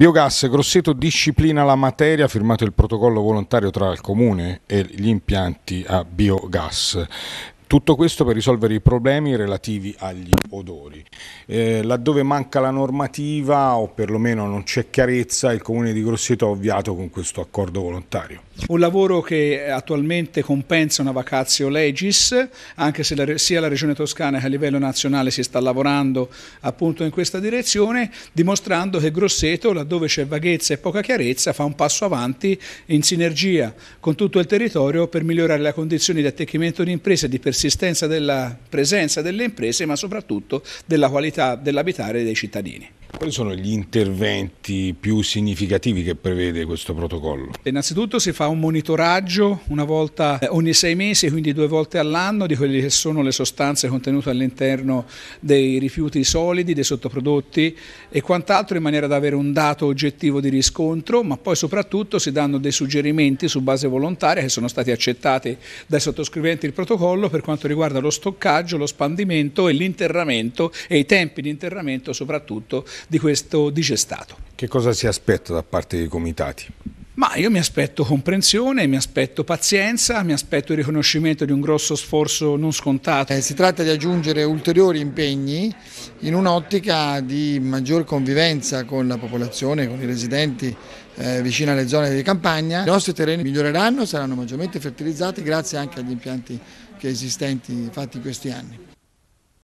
Biogas, Grosseto disciplina la materia, ha firmato il protocollo volontario tra il comune e gli impianti a biogas. Tutto questo per risolvere i problemi relativi agli odori. Eh, laddove manca la normativa o perlomeno non c'è chiarezza, il Comune di Grosseto ha avviato con questo accordo volontario. Un lavoro che attualmente compensa una vacazio legis, anche se la, sia la Regione Toscana che a livello nazionale si sta lavorando appunto in questa direzione, dimostrando che Grosseto, laddove c'è vaghezza e poca chiarezza, fa un passo avanti in sinergia con tutto il territorio per migliorare le condizioni di attecchimento di imprese e di persone persistenza della presenza delle imprese, ma soprattutto della qualità dell'abitare dei cittadini. Quali sono gli interventi più significativi che prevede questo protocollo? Innanzitutto si fa un monitoraggio una volta eh, ogni sei mesi, quindi due volte all'anno, di quelle che sono le sostanze contenute all'interno dei rifiuti solidi, dei sottoprodotti e quant'altro in maniera da avere un dato oggettivo di riscontro, ma poi soprattutto si danno dei suggerimenti su base volontaria che sono stati accettati dai sottoscriventi del protocollo per quanto riguarda lo stoccaggio, lo spandimento e l'interramento e i tempi di interramento soprattutto di questo dicestato. Che cosa si aspetta da parte dei comitati? Ma io mi aspetto comprensione, mi aspetto pazienza, mi aspetto il riconoscimento di un grosso sforzo non scontato. Eh, si tratta di aggiungere ulteriori impegni in un'ottica di maggior convivenza con la popolazione, con i residenti eh, vicino alle zone di campagna. I nostri terreni miglioreranno, saranno maggiormente fertilizzati grazie anche agli impianti che esistenti fatti in questi anni.